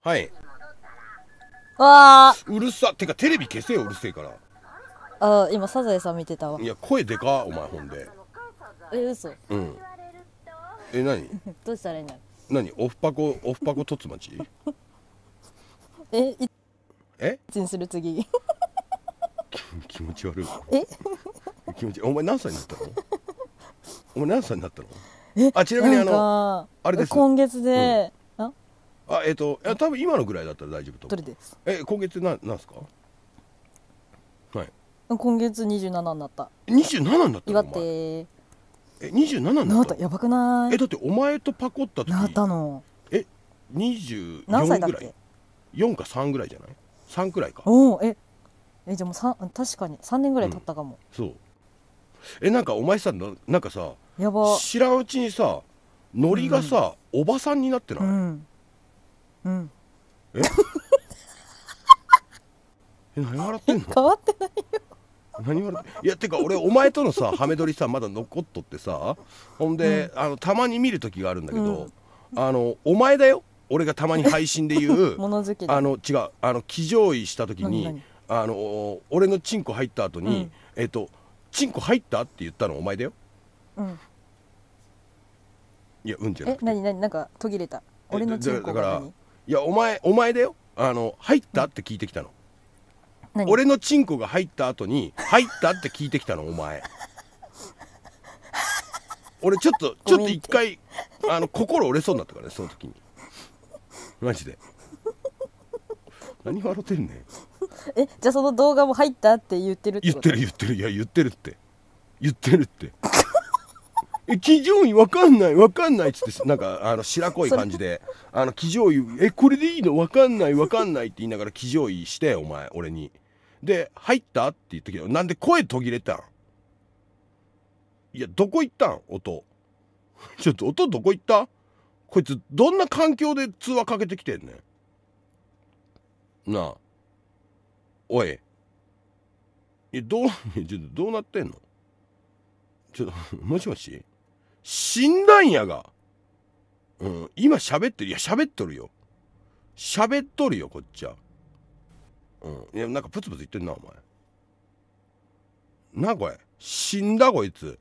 はいわあうるさてかテレビ消せようるせえからあ今サザエさん見てたわいや声でかお前ほんでえ嘘うんえ何 どうしたらいいの。何オフパコオフパコとつまち えいえチンする次 気持ち悪いえ気持ちお前何歳になったのお前何歳になったのあちなみにあのあれです今月で、あえっ、といや多分今のぐらいだったら大丈夫とどれですえ今月なんなんすかはい今月二十七になった27になった祝ってえ27になったやばくないえだってお前とパコった時なったのえ24ぐらい四か三ぐらいじゃない三くらいかおおええじゃもう確かに3年ぐらい経ったかも、うん、そうえなんかお前さなんかさやば知らんうちにさノリがさ、うん、おばさんになってない、うん、うん、え え何笑ってんの変わってないよ何笑っていやてか俺お前とのさ ハメ撮りさまだ残っとってさほんで、うん、あのたまに見る時があるんだけど、あのお前だよ俺がたまに配信で言う あの違うあの騎乗位した時にあの俺のチンコ入った後に、うんえっと「チンコ入った?」って言ったのお前だようんいやうんじゃなくて何何なんか途切れた俺のチンコだからいやお前お前だよあの「入った?」って聞いてきたの俺のチンコが入った後に「入った?」って聞いてきたのお前俺ちょっとちょっと一回あの心折れそうになったからねその時にマジで何笑ってんねんえじゃあその動画も入ったって言ってるって言ってる言ってるいや言ってるって言ってるって え騎乗位わかんないわかんないっつってなんかあの白濃い感じであの騎乗位えこれでいいのわかんないわかんないって言いながら騎乗位してお前俺にで入ったって言ったけどなんで声途切れたんいやどこ行ったん音 ちょっと音どこ行ったこいつどんな環境で通話かけてきてんねんなあおいえどう ちょっとどうなってんのちょっと もしもし死んだんやが、うん、今喋ってるいや喋っとるよ喋っとるよこっちはうんいやなんかプツプツ言ってんなお前なこれ死んだこいつ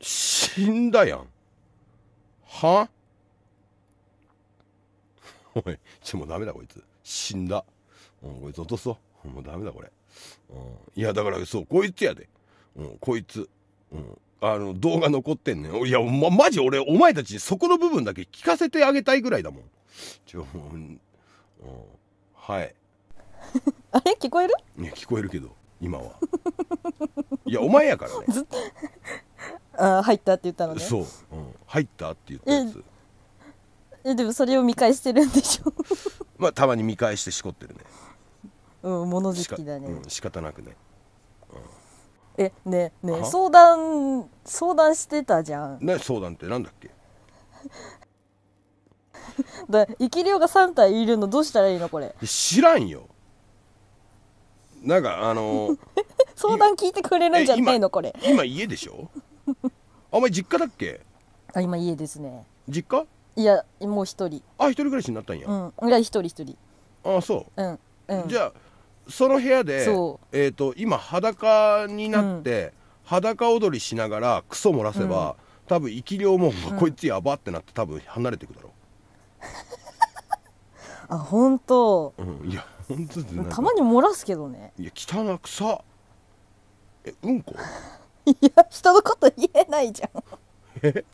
死んだやんは おい、ちょ、もうダメだこいつ。死んだ。うん、こいつ落とそう。もうダメだこれ。うん、いや、だからそう、こいつやで。うん、こいつ。うん。あの、動画残ってんねん。いや、ま、マジ俺、お前たちそこの部分だけ聞かせてあげたいぐらいだもん。ちょ、うん。うん、はい。あれ聞こえるいや、聞こえるけど、今は。いや、お前やからね。あ入ったって言ったのね。そう。うん、入ったって言ったやつ。えでもそれを見返してるんでしょ まあたまに見返してしこってるねうん物好きだね、うん、仕方なくね、うん、えねね相談相談してたじゃんね相談ってなんだっけ だ生き量が3体いるのどうしたらいいのこれ知らんよなんかあのー、相談聞いてくれるんじゃないのこれ今家でしょあお前実家だっけあ今家ですね実家いやもう一人あ一人暮らしになったんや、うん、いや一人一人ああそう、うんうん、じゃあその部屋で、えーと、今裸になって、うん、裸踊りしながらクソ漏らせば、うん、多分生き量も、こいつやばってなって多分離れていくだろう あ本当。うんいや本当たまに漏らすけどねいや汚くさえうんこ いや人のこと言えないじゃんえ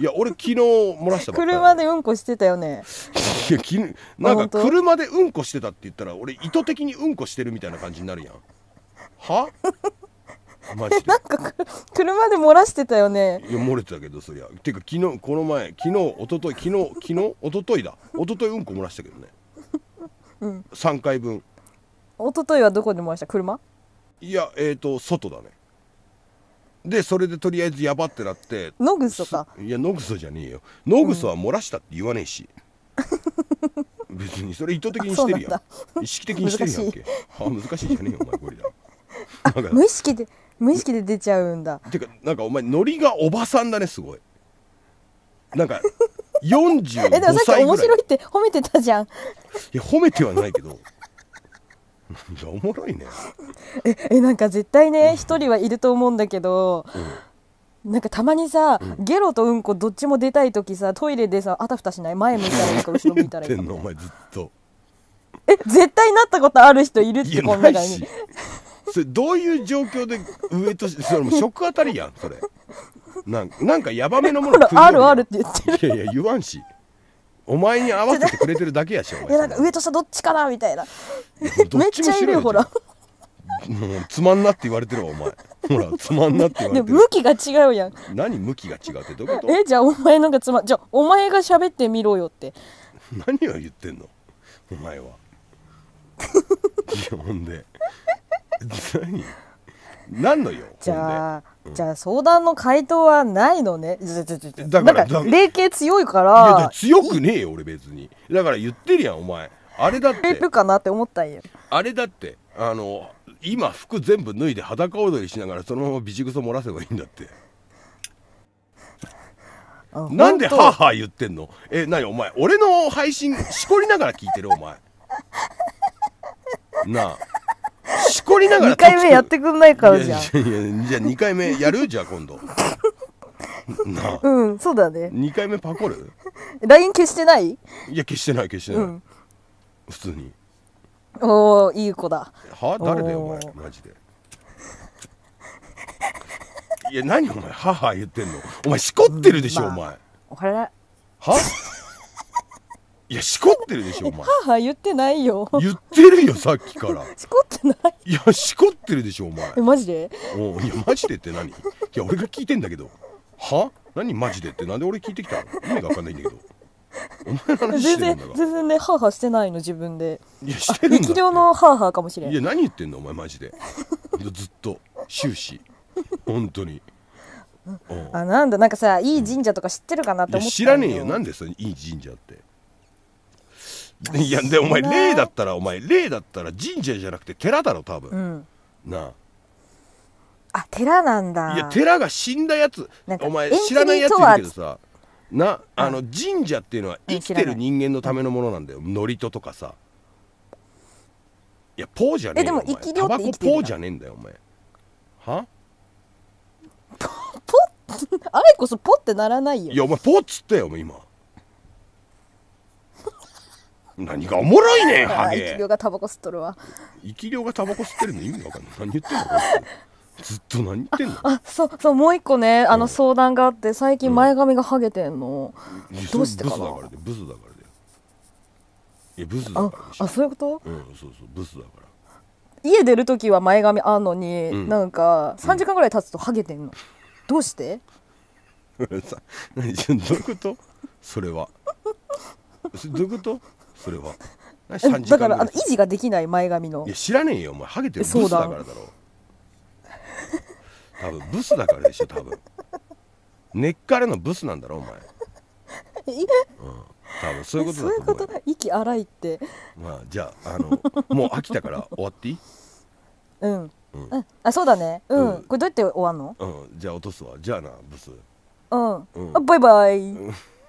いや俺昨日漏らしたばっかり車でうんこしてたよねいやきなんか車でうんこしてたって言ったら俺意図的にうんこしてるみたいな感じになるやんはマジでなんか車で漏らしてたよねいや漏れてたけどそりゃていうか昨日この前昨日一昨日昨日昨日一昨日だ一昨日うんこ漏らしたけどね、うん、3回分一昨日はどこで漏らした車いやえっ、ー、と外だねでそれでとりあえずやばってなって野グソかいや野ぐじゃねえよ野グソは漏らしたって言わねえし、うん、別にそれ意図的にしてるやん意識的にしてるやんけあ難しいじゃねえよお前ゴリラ無意識で無意識で出ちゃうんだてかなんかお前ノリがおばさんだねすごいなんか45 歳ぐらいえでもさっき面白いって褒めてたじゃんいや褒めてはないけどおもろいねええなんか絶対ね一、人はいると思うんだけど、うん、なんかたまにさ、うん、ゲロとうんこどっちも出たい時さトイレでさあたふたしない前向いたらいいか後ろ向いたらいいかお前ずっとえ絶対なったことある人いるってこんな感じそれどういう状況で上とそれも食あたりやんそれなんなんかヤバめのものあるあるって言ってるいやいや言わんしお前に合わせてくれてるだけやしいやなんか上と下どっちかなみたいなめっちゃいるよほらもうつまんなって言われてるわお前ほらつまんなって言われてる向きが違うやん何向きが違うってどういうことえじゃあお前なんかつまじゃあお前が喋ってみろよって何を言ってんのお前は基本 で何な んのよ じゃあ、うん、じゃあ相談の回答はないのね だからか霊系強いから強くねえよ俺別にだから言ってるやんお前あれだってかなって思ったんやあれだってあの今服全部脱いで裸踊りしながらそのままビチグソ漏らせばいいんだってなんでハーハー言ってんのえ何お前俺の配信しこりながら聞いてるお前なあしこりながら2回目やってくんないからじゃんじゃあ2回目やるじゃあ今度 なうんそうだね2回目パコる LINE 消してないいや消してない消してない、うん、普通におおいい子だは誰だよお前マジでいや何お前母言ってんのお前しこってるでしょ、うんまあ、お前おははいやしこってるでしょお前母言ってないよ言ってるよさっきから しこってないいやしこってるでしょお前えマジでおいやマジでって何いや俺が聞いてんだけどは何マジでってなんで俺聞いてきたの意味が分かんないんだけどお前の話して全るん然だが全然ね母してないの自分でいやしてるんだっ力て量の母かもしれいんや何言ってんのお前マジでずっと終始本当にうんあなんだなんかさいい神社とか知ってるかなって思った知らねえよなんでそれいい神社って いやでお前霊だったらお前霊だったら神社じゃなくて寺だろ多分、うん、なああ寺なんだいや寺が死んだやつお前知らないやついるけどさなあの神社っていうのは生きてる人間のためのものなんだよ祝詞とかさいやポーじゃねえよでも生き量って生きてるポーじゃねえんだよお前はポポッあれこそポってならないよいやお前ポッつったよ今何がおもろいねんハゲ生き量がタバコ吸っとるわ生き量がタバコ吸ってるの意味が分かんない何言ってんのずっと何言ってんのあそうそうもう一個ねあの相談があって最近前髪がハゲてんの、どうしてかなブスだからでブスだからでいやブスだからああそういうことうんそうそうブスだから家出る時は前髪あんのに、うん、なんか3時間ぐらい経つとハゲてんの、うん、どうして 何どういうことそれはどういうことそれは だからあの維持ができない前髪のいや知らねえよお前ハゲてるブスだからだろう多分ブスだからでしょ多分根っからのブスなんだろお前 うん多分そういうことだと思うそういうこと息荒いってまあじゃああのもう飽きたから終わっていいうん、うん、あそうだね、うん、うん、これどうやって終わんのうんじゃあ落とすわじゃあなブスうん、うん、あバイバイ、うん